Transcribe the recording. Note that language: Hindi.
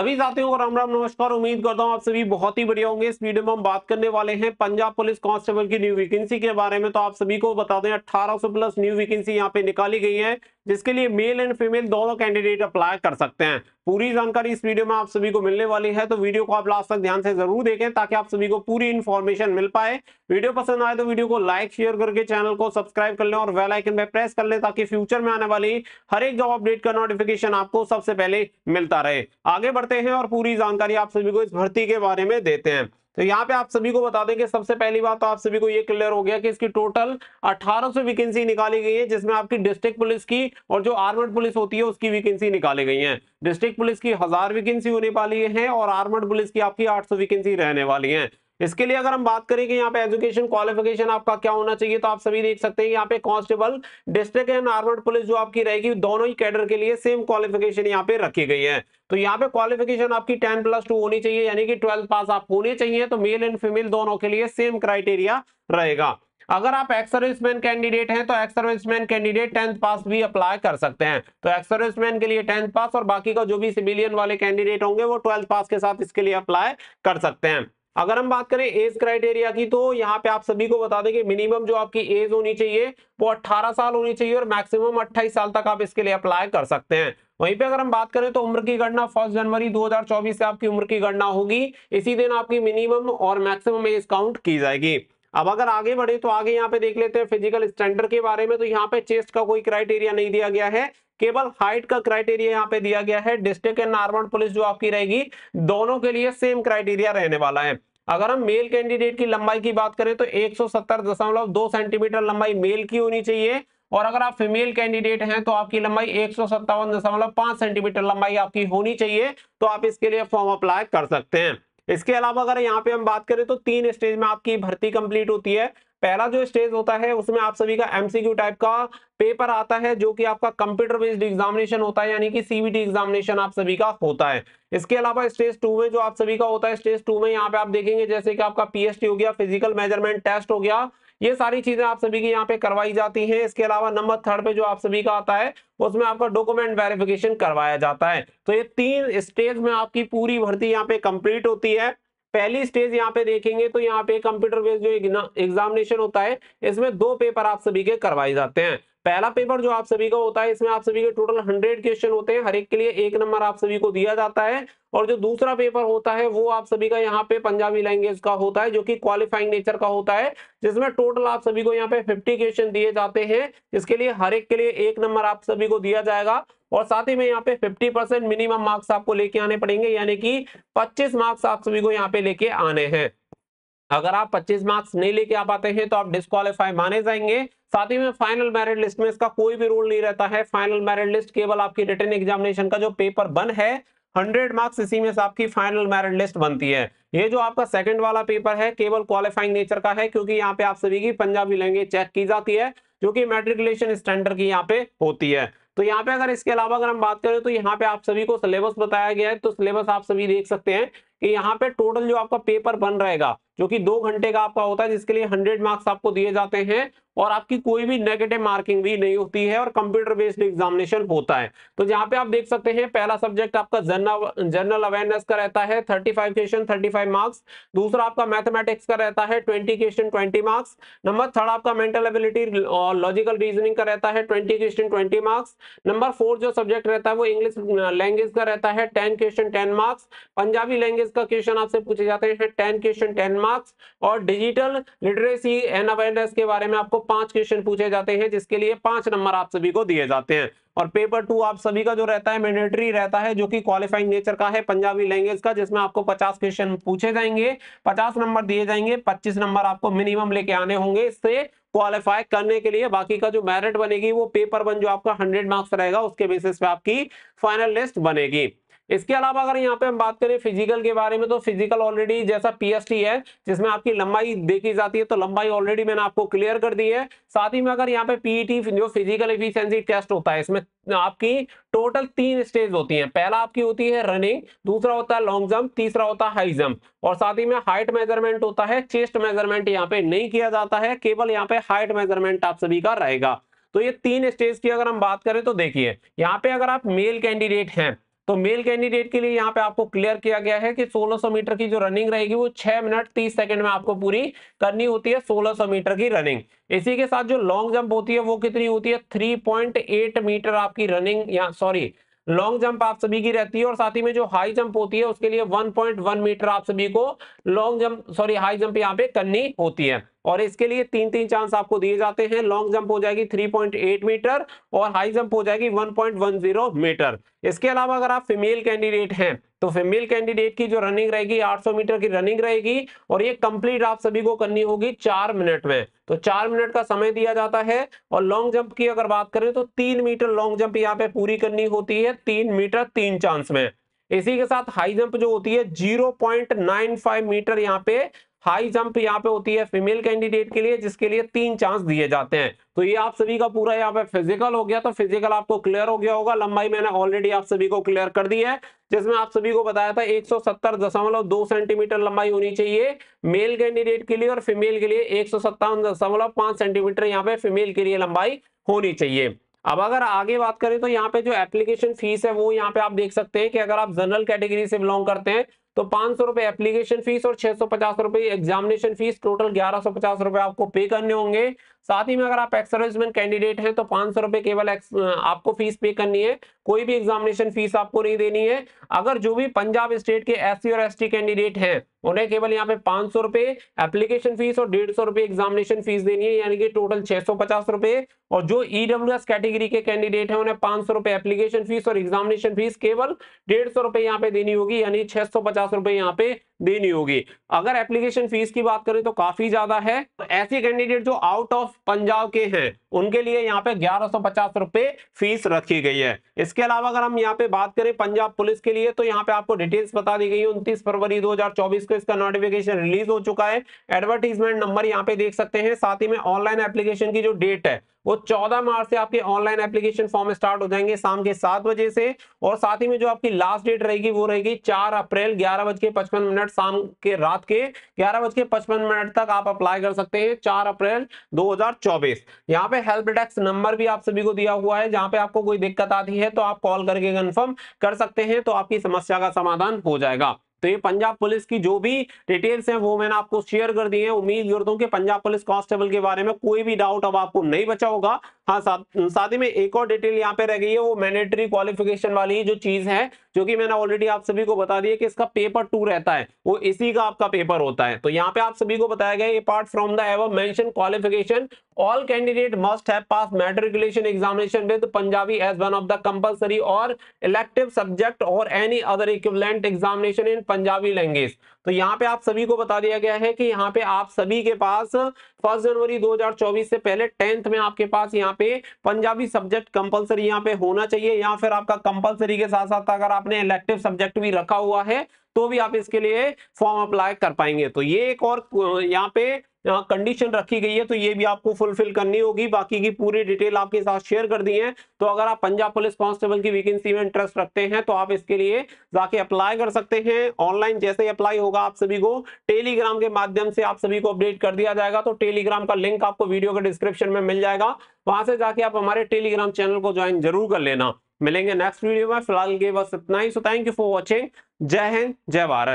सभी साथियों को राम राम नमस्कार उम्मीद करता हूं आप सभी बहुत ही बढ़िया होंगे इस वीडियो में हम बात करने वाले हैं पंजाब पुलिस कांस्टेबल की न्यू वैकेंसी के बारे में तो आप सभी को बता दें 1800 प्लस न्यू वैकेंसी यहां पे निकाली गई है जिसके लिए मेल एंड फीमेल दोनों कैंडिडेट अप्लाई कर सकते हैं पूरी जानकारी इस वीडियो में आप सभी को मिलने वाली है तो वीडियो को आप लास्ट तक ध्यान से जरूर देखें ताकि आप सभी को पूरी इन्फॉर्मेशन मिल पाए वीडियो पसंद आए तो वीडियो को लाइक शेयर करके चैनल को सब्सक्राइब कर लें और वेल आइकन प्रेस कर लें ताकि फ्यूचर में आने वाली हर एक जॉब अपडेट का नोटिफिकेशन आपको सबसे पहले मिलता रहे आगे बढ़ते हैं और पूरी जानकारी आप सभी को इस भर्ती के बारे में देते हैं तो यहाँ पे आप सभी को बता देंगे सबसे पहली बात तो आप सभी को ये क्लियर हो गया कि इसकी टोटल 1800 वैकेंसी निकाली गई है जिसमें आपकी डिस्ट्रिक्ट पुलिस की और जो आर्मड पुलिस होती है उसकी वैकेंसी निकाली गई है डिस्ट्रिक्ट पुलिस की हजार वैकेंसी होने वाली है और आर्मड पुलिस की आपकी आठ वैकेंसी रहने वाली है इसके लिए अगर हम बात करें कि यहाँ पे एजुकेशन क्वालिफिकेशन आपका क्या होना चाहिए तो आप सभी देख सकते हैं यहाँ पे constable district and armed police जो आपकी रहेगी दोनों ही कैडर के लिए सेम क्वालिफिकेशन यहाँ पे रखी गई है तो यहाँ पे क्वालिफिकेशन आपकी टेन प्लस टू होनी चाहिए यानी कि ट्वेल्थ पास आप होने चाहिए तो मेल एंड फीमेल दोनों के लिए सेम क्राइटेरिया रहेगा अगर आप एक्स सर्विसमैन कैंडिडेट हैं तो ex serviceman candidate tenth pass भी अप्लाई कर सकते हैं तो एक्स सर्विसमैन के लिए टेंथ पास और बाकी का जो भी सिविलियन वाले कैंडिडेट होंगे वो ट्वेल्थ पास के साथ इसके लिए अप्लाई कर सकते हैं अगर हम बात करें एज क्राइटेरिया की तो यहाँ पे आप सभी को बता दें कि मिनिमम जो आपकी एज होनी चाहिए वो 18 साल होनी चाहिए और मैक्सिमम 28 साल तक आप इसके लिए अप्लाई कर सकते हैं वहीं पे अगर हम बात करें तो उम्र की गणना फर्स्ट जनवरी 2024 से आपकी उम्र की गणना होगी इसी दिन आपकी मिनिमम और मैक्सिमम एज काउंट की जाएगी अब अगर आगे बढ़े तो आगे यहाँ पे देख लेते हैं फिजिकल स्टैंडर्ड के बारे में तो यहाँ पे चेस्ट का कोई क्राइटेरिया नहीं दिया गया है केवल हाइट का क्राइटेरिया यहाँ पे दिया गया है डिस्ट्रिक्ट एंड आर्मड पुलिस जो आपकी रहेगी दोनों के लिए सेम क्राइटेरिया रहने वाला है अगर हम मेल कैंडिडेट की लंबाई की बात करें तो एक सेंटीमीटर लंबाई मेल की होनी चाहिए और अगर आप फीमेल कैंडिडेट हैं तो आपकी लंबाई एक सेंटीमीटर लंबाई आपकी होनी चाहिए तो आप इसके लिए फॉर्म अप्लाई कर सकते हैं इसके अलावा अगर यहाँ पे हम बात करें तो तीन स्टेज में आपकी भर्ती कंप्लीट होती है पहला जो स्टेज होता है उसमें आप सभी का एमसीक्यू टाइप का पेपर आता है जो कि आपका कंप्यूटर बेस्ड एग्जामिनेशन होता है यानी कि सीबीटी एग्जामिनेशन आप सभी का होता है इसके अलावा स्टेज टू में जो आप सभी का होता है स्टेज टू में यहाँ पे आप देखेंगे जैसे कि आपका पीएसटी हो गया फिजिकल मेजरमेंट टेस्ट हो गया ये सारी चीजें आप सभी की यहाँ पे करवाई जाती हैं इसके अलावा नंबर थर्ड पे जो आप सभी का आता है उसमें आपका डॉक्यूमेंट वेरिफिकेशन करवाया जाता है तो ये तीन स्टेज में आपकी पूरी भर्ती यहाँ पे कंप्लीट होती है पहली स्टेज यहाँ पे देखेंगे तो यहाँ पे कंप्यूटर बेस्ड जो एग्जामिनेशन होता है इसमें दो पेपर आप सभी के करवाए जाते हैं पहला पेपर जो आप सभी का होता है इसमें आप सभी के टोटल हंड्रेड क्वेश्चन होते हैं हर एक के लिए एक नंबर आप सभी को दिया जाता है और जो दूसरा पेपर होता है वो आप सभी का यहाँ पे पंजाबी लैंग्वेज का होता है जो कि क्वालिफाइंग नेचर का होता है जिसमें टोटल आप सभी को यहाँ पे 50 क्वेश्चन दिए जाते हैं इसके लिए हर एक के लिए एक नंबर आप सभी को दिया जाएगा और साथ ही में यहाँ पे 50 परसेंट मिनिमम मार्क्स आपको लेके आने पड़ेंगे यानी कि पच्चीस मार्क्स आप सभी को यहाँ पे लेके आने हैं अगर आप 25 मार्क्स नहीं लेके आ पाते हैं तो आप डिस्कालीफाई माने जाएंगे साथ ही में फाइनल मेरिट लिस्ट में इसका कोई भी रोल नहीं रहता है फाइनल मेरिट लिस्ट केवल आपकी रिटर्न एग्जामिनेशन का जो पेपर बन है हंड्रेड मार्क्स इसी में से आपकी फाइनल मेरिट लिस्ट बनती है ये जो आपका सेकंड वाला पेपर है केवल क्वालिफाइंग नेचर का है क्योंकि यहाँ पे आप सभी की पंजाबी लैंग्वेज चेक की जाती है जो कि मेट्रिकुलेशन स्टैंडर्ड की यहाँ पे होती है तो यहाँ पे अगर इसके अलावा अगर हम बात करें तो यहाँ पे आप सभी को सिलेबस बताया गया है तो सिलेबस आप सभी देख सकते हैं कि यहाँ पे टोटल जो आपका पेपर बन रहेगा जो कि दो घंटे का आपका होता है जिसके लिए हंड्रेड मार्क्स आपको दिए जाते हैं और आपकी कोई भी नेगेटिव मार्किंग भी नहीं होती है और कंप्यूटर बेस्ड एग्जामिनेशन होता है तो जहां पे आप देख सकते हैं पहला सब्जेक्ट आपका जनरल अवेयरनेस का रहता है 35 क्वेश्चन 35 मार्क्स दूसरा आपका मैथमेटिक्स का रहता है 20 क्वेश्चन 20 मार्क्स नंबर थर्ड आपका मेंटल एबिलिटी और लॉजिकल रीजनिंग का रहता है twenty question twenty marks number fourth जो सब्जेक्ट रहता है वो इंग्लिश लैंग्वेज का रहता है ten question ten marks Punjabi language का क्वेश्चन आपसे पूछे जाते हैं टेन क्वेश्चन टेन मार्क्स और डिजिटल लिटरेसी एंड अवेयरनेस के बारे में आपको पांच क्वेश्चन पूछे जाते हैं जिसके लिए पांच नंबर आप सभी को दिए जाते हैं और पेपर टू आप सभी का जो रहता है मैंडेटरी रहता है जो कि क्वालिफाइंग नेचर का है पंजाबी लैंग्वेज का जिसमें आपको 50 क्वेश्चन पूछे जाएंगे 50 नंबर दिए जाएंगे 25 नंबर आपको मिनिमम लेके आने होंगे इससे क्वालिफाई करने के लिए बाकी का जो मेरिट बनेगी वो पेपर वन जो आपका हंड्रेड मार्क्स रहेगा उसके बेसिस पे आपकी फाइनल लिस्ट बनेगी इसके अलावा अगर यहाँ पे हम बात करें फिजिकल के बारे में तो फिजिकल ऑलरेडी जैसा पीएसटी है जिसमें आपकी लंबाई देखी जाती है तो लंबाई ऑलरेडी मैंने आपको क्लियर कर दी है साथ ही में अगर यहाँ पे पीईटी e जो फिजिकल इफिशियंसी टेस्ट होता है इसमें आपकी टोटल तीन स्टेज होती हैं पहला आपकी होती है रनिंग दूसरा होता है लॉन्ग जम्प तीसरा होता है हाई जम्प और साथ ही में हाइट मेजरमेंट होता है चेस्ट मेजरमेंट यहाँ पे नहीं किया जाता है केवल यहाँ पे हाइट मेजरमेंट आप सभी का रहेगा तो ये तीन स्टेज की अगर हम बात करें तो देखिए यहाँ पे अगर आप मेल कैंडिडेट हैं तो मेल कैंडिडेट के लिए यहाँ पे आपको क्लियर किया गया है कि 1600 मीटर की जो रनिंग रहेगी वो 6 मिनट 30 सेकंड में आपको पूरी करनी होती है 1600 मीटर की रनिंग इसी के साथ जो लॉन्ग जंप होती है वो कितनी होती है 3.8 मीटर आपकी रनिंग या सॉरी लॉन्ग जंप आप सभी की रहती है और साथ ही में जो हाई जंप होती है उसके लिए वन मीटर आप सभी को long jump sorry high jump यहाँ पे करनी होती है और इसके लिए तीन तीन चांस आपको दिए जाते हैं लॉन्ग जंप हो जाएगी 3.8 मीटर और हाई जंप हो जाएगी 1.10 मीटर इसके अलावा अगर आप फीमेल कैंडिडेट हैं तो फीमेल कैंडिडेट की जो रनिंग रहेगी 800 मीटर की रनिंग रहेगी और ये कंप्लीट आप सभी को करनी होगी चार मिनट में तो चार मिनट का समय दिया जाता है और लॉन्ग जंप की अगर बात करें तो तीन मीटर लॉन्ग जंप यहाँ पे पूरी करनी होती है तीन मीटर तीन चांस में इसी के साथ हाई जंप जो होती है 0.95 मीटर यहाँ पे हाई जंप यहाँ पे होती है फीमेल कैंडिडेट के लिए जिसके लिए तीन चांस दिए जाते हैं तो ये आप सभी का पूरा यहाँ पे फिजिकल हो गया तो फिजिकल आपको क्लियर हो गया होगा लंबाई मैंने ऑलरेडी आप सभी को क्लियर कर दी है जिसमें आप सभी को बताया था दो सेंटीमीटर लंबाई होनी चाहिए मेल कैंडिडेट के लिए और फीमेल के लिए एक सेंटीमीटर यहाँ पे फीमेल के लिए लंबाई होनी चाहिए अब अगर आगे बात करें तो यहाँ पे जो एप्लीकेशन फीस है वो यहाँ पे आप देख सकते हैं कि अगर आप जनरल कैटेगरी से बिलोंग करते हैं तो पांच सौ रुपए एप्लीकेशन फीस और छह सौ पचास रुपए एग्जामिनेशन फीस टोटल ग्यारह सौ पचास रुपए आपको पे करने होंगे साथ ही में अगर आप एक्स कैंडिडेट हैं तो पांच सौ रुपए केवल आपको फीस पे करनी है कोई भी एग्जामिनेशन फीस आपको नहीं देनी है अगर जो भी पंजाब स्टेट के सी और एसटी कैंडिडेट हैं उन्हें केवल यहाँ पे पांच सौ रुपए एप्लीकेशन फीस और डेढ़ सौ रुपए एग्जामिनेशन फीस देनी है यानी कि टोटल छह सौ पचास रुपए और जो ईडब्ल्यू एस कैटेगरी के कैंडिडेट है उन्हें पांच सौ रुपए एप्लीकेशन फीस और एग्जामिनेशन फीस केवल डेढ़ सौ रुपए यहाँ पे देनी होगी यानी छह सौ पचास रुपए यहाँ पे देनी होगी अगर एप्लीकेशन फीस की बात करें तो काफी ज्यादा है ऐसे कैंडिडेट जो आउट ऑफ पंजाब के हैं उनके लिए यहाँ पे ग्यारह सौ पचास रुपए फीस रखी गई है इसके अलावा अगर हम यहाँ पे बात करें पंजाब पुलिस के लिए तो यहाँ पे आपको डिटेल्स बता दी गई है 29 फरवरी 2024 को इसका नोटिफिकेशन रिलीज हो चुका है एडवर्टीजमेंट नंबर यहाँ पे देख सकते हैं साथ ही में ऑनलाइन एप्लीकेशन की जो डेट है वो 14 मार्च से आपके ऑनलाइन एप्लीकेशन फॉर्म स्टार्ट हो जाएंगे शाम के सात बजे से और साथ ही में जो आपकी लास्ट डेट रहेगी वो रहेगी चार अप्रैल ग्यारह बज के पचपन मिनट मिनट शाम के रात के ग्यारह बज के पचपन मिनट तक आप अप्लाई कर सकते हैं चार अप्रैल 2024 यहां पे हेल्प डेस्क नंबर भी आप सभी को दिया हुआ है जहां पे आपको कोई दिक्कत आती है तो आप कॉल करके कंफर्म कर सकते हैं तो आपकी समस्या का समाधान हो जाएगा तो ये पंजाब पुलिस की जो भी डिटेल्स हैं वो मैंने आपको शेयर कर दी है उम्मीद करता हूँ कि पंजाब पुलिस कांस्टेबल के बारे में कोई भी डाउट अब आपको नहीं बचा होगा हाँ साथ साथ ही में एक और डिटेल यहाँ पे रह गई है वो मैनेटरी क्वालिफिकेशन वाली जो चीज है जो कि मैंने ऑलरेडी आप सभी को बता दिया कि इसका पेपर टू रहता है वो इसी का आपका पेपर होता है तो यहाँ पे आप सभी को बताया गया apart from the ever mention qualification all candidate must have pass matriculation examination with Punjabi as one of the compulsory और इलेक्टिव सब्जेक्ट और any other equivalent examination in Punjabi language तो यहाँ पे आप सभी को बता दिया गया है कि यहाँ पे आप सभी के पास फर्स्ट जनवरी 2024 से पहले टेंथ में आपके पास यहाँ पे पंजाबी सब्जेक्ट कंपलसरी यहाँ पे होना चाहिए या फिर आपका कंपलसरी के साथ साथ अगर आपने इलेक्टिव सब्जेक्ट भी रखा हुआ है तो भी आप इसके लिए फॉर्म अप्लाई कर पाएंगे तो ये एक और यहाँ पे यहाँ कंडीशन रखी गई है तो ये भी आपको फुलफिल करनी होगी बाकी की पूरी डिटेल आपके साथ शेयर कर दी है तो अगर आप पंजाब पुलिस कांस्टेबल की वैकेंसी में इंटरेस्ट रखते हैं तो आप इसके लिए जाके अप्लाई कर सकते हैं ऑनलाइन जैसे ही अप्लाई होगा आप सभी को टेलीग्राम के माध्यम से आप सभी को अपडेट कर दिया जाएगा तो टेलीग्राम का लिंक आपको वीडियो के डिस्क्रिप्शन में मिल जाएगा वहां से जाके आप हमारे टेलीग्राम चैनल को ज्वाइन जरूर कर लेना मिलेंगे नेक्स्ट वीडियो में फिलहाल के बस इतना ही so thank you for watching जय हिंद जय भारत